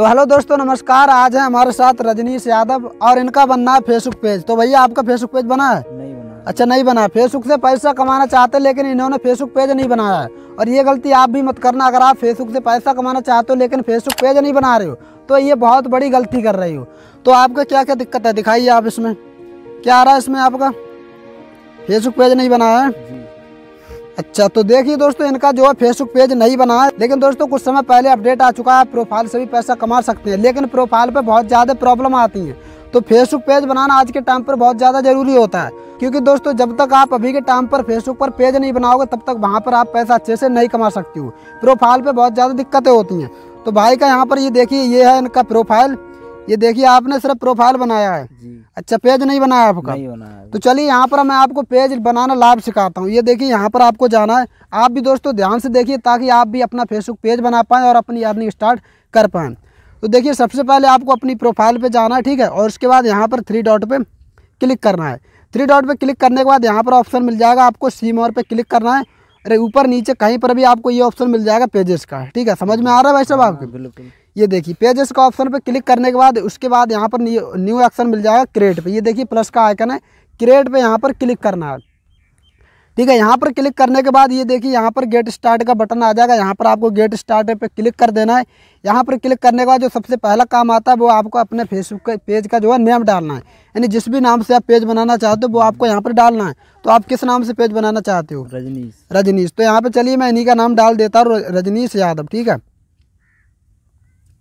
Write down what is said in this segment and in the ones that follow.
तो हेलो दोस्तों नमस्कार आज है हमारे साथ रजनीश यादव और इनका बनना है फेसबुक पेज तो भैया आपका फेसबुक पेज बना है नहीं बना अच्छा नहीं बना फेसबुक से पैसा कमाना चाहते हैं लेकिन इन्होंने फेसबुक पेज नहीं बनाया है और ये गलती आप भी मत करना अगर आप फेसबुक से पैसा कमाना चाहते हो लेकिन फेसबुक पेज नहीं बना रहे हो तो ये बहुत बड़ी गलती कर रही हो तो आपका क्या क्या दिक्कत है दिखाइए आप इसमें क्या आ रहा है इसमें आपका फेसबुक पेज नहीं बना है अच्छा तो देखिए दोस्तों इनका जो है फेसबुक पेज नहीं बना है लेकिन दोस्तों कुछ समय पहले अपडेट आ चुका है प्रोफाइल से भी पैसा कमा सकते हैं लेकिन प्रोफाइल पर बहुत ज़्यादा प्रॉब्लम आती है तो फेसबुक पेज बनाना आज के टाइम पर बहुत ज़्यादा जरूरी होता है क्योंकि दोस्तों जब तक आप अभी के टाइम पर फेसबुक पर पेज नहीं बनाओगे तब तक वहाँ पर आप पैसा अच्छे से नहीं कमा सकती हो प्रोफाइल पर बहुत ज़्यादा दिक्कतें होती हैं तो भाई का यहाँ पर ये देखिए ये है इनका प्रोफाइल ये देखिए आपने सिर्फ प्रोफाइल बनाया है अच्छा पेज नहीं बनाया आपका नहीं बनाया तो चलिए यहाँ पर मैं आपको पेज बनाना लाभ सिखाता हूँ ये देखिए यहाँ पर आपको जाना है आप भी दोस्तों ध्यान से देखिए ताकि आप भी अपना फेसबुक पेज बना पाएँ और अपनी अर्निंग स्टार्ट कर पाएँ तो देखिए सबसे पहले आपको अपनी प्रोफाइल पे जाना है ठीक है और उसके बाद यहाँ पर थ्री डॉट पर क्लिक करना है थ्री डॉट पर क्लिक करने के बाद यहाँ पर ऑप्शन मिल जाएगा आपको सीम और पे क्लिक करना है अरे ऊपर नीचे कहीं पर भी आपको ये ऑप्शन मिल जाएगा पेजेस का ठीक है समझ में आ रहा है भाई साहब हाँ, आपको बिल्कुल ये देखिए पेजेस का ऑप्शन पर क्लिक करने के बाद उसके बाद यहाँ पर न्यू एक्शन मिल जाएगा क्रिएट पे ये देखिए प्लस का आइकन है क्रेट पे यहाँ पर क्लिक करना है ठीक है यहाँ पर क्लिक करने के बाद ये देखिए यहाँ पर गेट स्टार्ट का बटन आ जाएगा यहाँ पर आपको गेट स्टार्ट पे क्लिक कर देना है यहाँ पर क्लिक करने के बाद जो सबसे पहला काम आता है वो आपको अपने फेसबुक का पेज का जो है नेम डालना है यानी जिस भी नाम से आप पेज बनाना चाहते हो वो आपको यहाँ पर डालना है तो आप किस नाम से पेज बनाना चाहते हो रजनीश रजनीश तो यहाँ पर चलिए मैं इन्हीं का नाम डाल देता हूँ रजनीश यादव ठीक है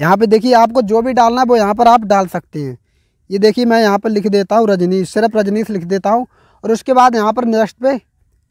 यहाँ पे देखिए आपको जो भी डालना है वो यहाँ पर आप डाल सकते हैं ये देखिए मैं यहाँ पर लिख देता हूँ रजनीश सिर्फ रजनीश लिख देता हूँ और उसके बाद यहाँ पर नेक्स्ट पे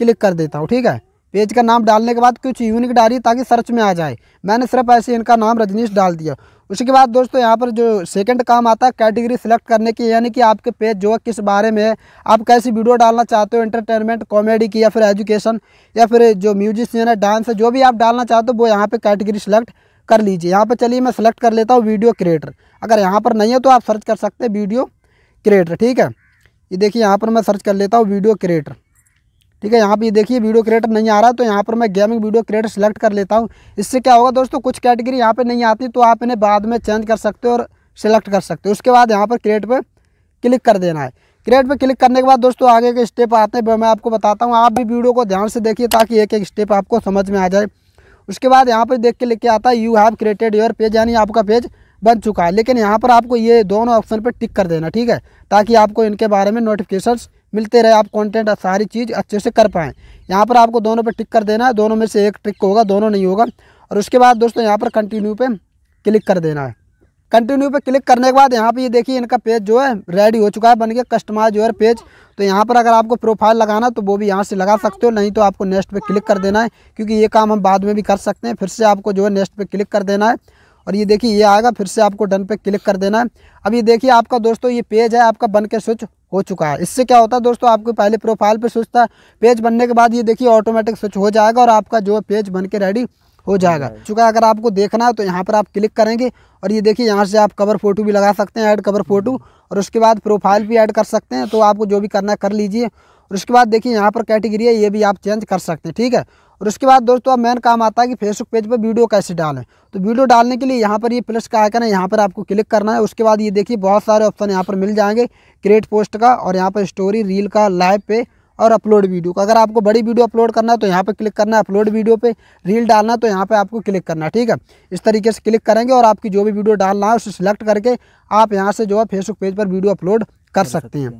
क्लिक कर देता हूँ ठीक है पेज का नाम डालने के बाद कुछ यूनिक डाली ताकि सर्च में आ जाए मैंने सिर्फ ऐसे इनका नाम रजनीश डाल दिया उसके बाद दोस्तों यहाँ पर जो सेकंड काम आता है कैटेगरी सिलेक्ट करने की यानी कि आपके पेज जो है किस बारे में है आप कैसी वीडियो डालना चाहते हो एंटरटेनमेंट कॉमेडी की या फिर एजुकेशन या फिर जो म्यूजिशियन है डांस है जो भी आप डालना चाहते हो वो यहाँ पर कैटेगरी सिलेक्ट कर लीजिए यहाँ पर चलिए मैं सेलेक्ट कर लेता हूँ वीडियो क्रिएटर अगर यहाँ पर नहीं है तो आप सर्च कर सकते हैं वीडियो क्रिएटर ठीक है ये देखिए यहाँ पर मैं सर्च कर लेता हूँ वीडियो क्रिएटर ठीक है यहाँ पर देखिए वीडियो क्रिएटर नहीं आ रहा तो यहाँ पर मैं गेमिंग वीडियो क्रिएटर सेलेक्ट कर लेता हूँ इससे क्या होगा दोस्तों कुछ कैटेगरी यहाँ पर नहीं आती तो आप इन्हें बाद में चेंज कर सकते हो और सेलेक्ट कर सकते हो उसके बाद यहाँ पर क्रिएट पर क्लिक कर देना है क्रिएट पर क्लिक करने के बाद दोस्तों आगे के स्टेप आते हैं मैं आपको बताता हूँ आप भी वीडियो को ध्यान से देखिए ताकि एक एक स्टेप आपको समझ में आ जाए उसके बाद यहाँ पर देख के लिख के आता है you have created your page यानी आपका पेज बन चुका है लेकिन यहाँ पर आपको ये दोनों ऑप्शन पर टिक कर देना ठीक है ताकि आपको इनके बारे में नोटिफिकेशंस मिलते रहे आप कंटेंट सारी चीज़ अच्छे से कर पाएँ यहाँ पर आपको दोनों पे टिक कर देना है दोनों में से एक टिक होगा दोनों नहीं होगा और उसके बाद दोस्तों यहाँ पर कंटिन्यू पे क्लिक कर देना है कंटिन्यू पे क्लिक करने के बाद यहाँ पे ये देखिए इनका पेज जो है रेडी हो चुका है बन के कस्टमाइज योर पेज तो यहाँ पर अगर आपको प्रोफाइल लगाना तो वो भी यहाँ से लगा सकते हो नहीं तो आपको नेक्स्ट पर क्लिक कर देना है क्योंकि ये काम हम बाद में भी कर सकते हैं फिर से आपको जो है नेक्स्ट पर क्लिक कर देना है और ये देखिए ये आएगा फिर से आपको डन पे क्लिक कर देना है अब ये देखिए आपका दोस्तों ये पेज है आपका बन के स्विच हो चुका है इससे क्या होता है दोस्तों आपके पहले प्रोफाइल पे स्विच था पेज बनने के बाद ये देखिए ऑटोमेटिक स्विच हो जाएगा और आपका जो पेज बन के रेडी हो जाएगा चुका अगर आपको देखना है तो यहाँ पर आप क्लिक करेंगे और ये देखिए यहाँ से आप कवर फोटो भी लगा सकते हैं ऐड कवर फोटो और उसके बाद प्रोफाइल भी ऐड कर सकते हैं तो आपको जो भी करना है कर लीजिए और उसके बाद देखिए यहाँ पर कैटेगरी है ये भी आप चेंज कर सकते हैं ठीक है और उसके बाद दोस्तों अब मेन काम आता है कि फेसबुक पेज पर वीडियो कैसे डालें तो वीडियो डालने के लिए यहाँ पर ये प्लस का आइकन है यहाँ पर आपको क्लिक करना है उसके बाद ये देखिए बहुत सारे ऑप्शन यहाँ पर मिल जाएंगे क्रिएट पोस्ट का और यहाँ पर स्टोरी रील का लाइव पे और अपलोड वीडियो का अगर आपको बड़ी वीडियो अपलोड करना है तो यहाँ पर क्लिक करना है अपलोड वीडियो पे रील डालना है तो यहाँ पे आपको क्लिक करना है ठीक है इस तरीके से क्लिक करेंगे और आपकी जो भी वीडियो डालना है उसे सिलेक्ट करके आप यहाँ से जो है फेसबुक पेज पर वीडियो अपलोड कर सकते हैं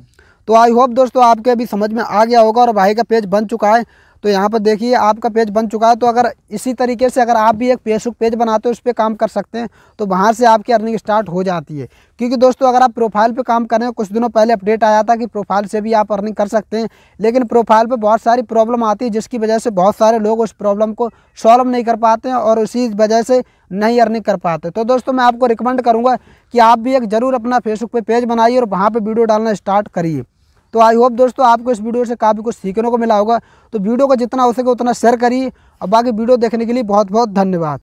तो आई होप दोस्तों आपके अभी समझ में आ गया होगा और भाई का पेज बन चुका है तो यहाँ पर देखिए आपका पेज बन चुका है तो अगर इसी तरीके से अगर आप भी एक फेसबुक पेज बनाते हो उस पर काम कर सकते हैं तो वहाँ से आपकी अर्निंग स्टार्ट हो जाती है क्योंकि दोस्तों अगर आप प्रोफाइल पे काम कर रहे हैं कुछ दिनों पहले अपडेट आया था कि प्रोफाइल से भी आप अर्निंग कर सकते हैं लेकिन प्रोफाइल पर बहुत सारी प्रॉब्लम आती है जिसकी वजह से बहुत सारे लोग उस प्रॉब्लम को सॉल्व नहीं कर पाते हैं और उसी वजह से नहीं अर्निंग कर पाते तो दोस्तों मैं आपको रिकमेंड करूँगा कि आप भी एक ज़रूर अपना फेसबुक पर पेज बनाइए और वहाँ पर वीडियो डालना स्टार्ट करिए तो आई होप दोस्तों आपको इस वीडियो से काफ़ी कुछ सीखने को मिला होगा तो वीडियो को जितना हो सके उतना शेयर करिए और बाकी वीडियो देखने के लिए बहुत बहुत धन्यवाद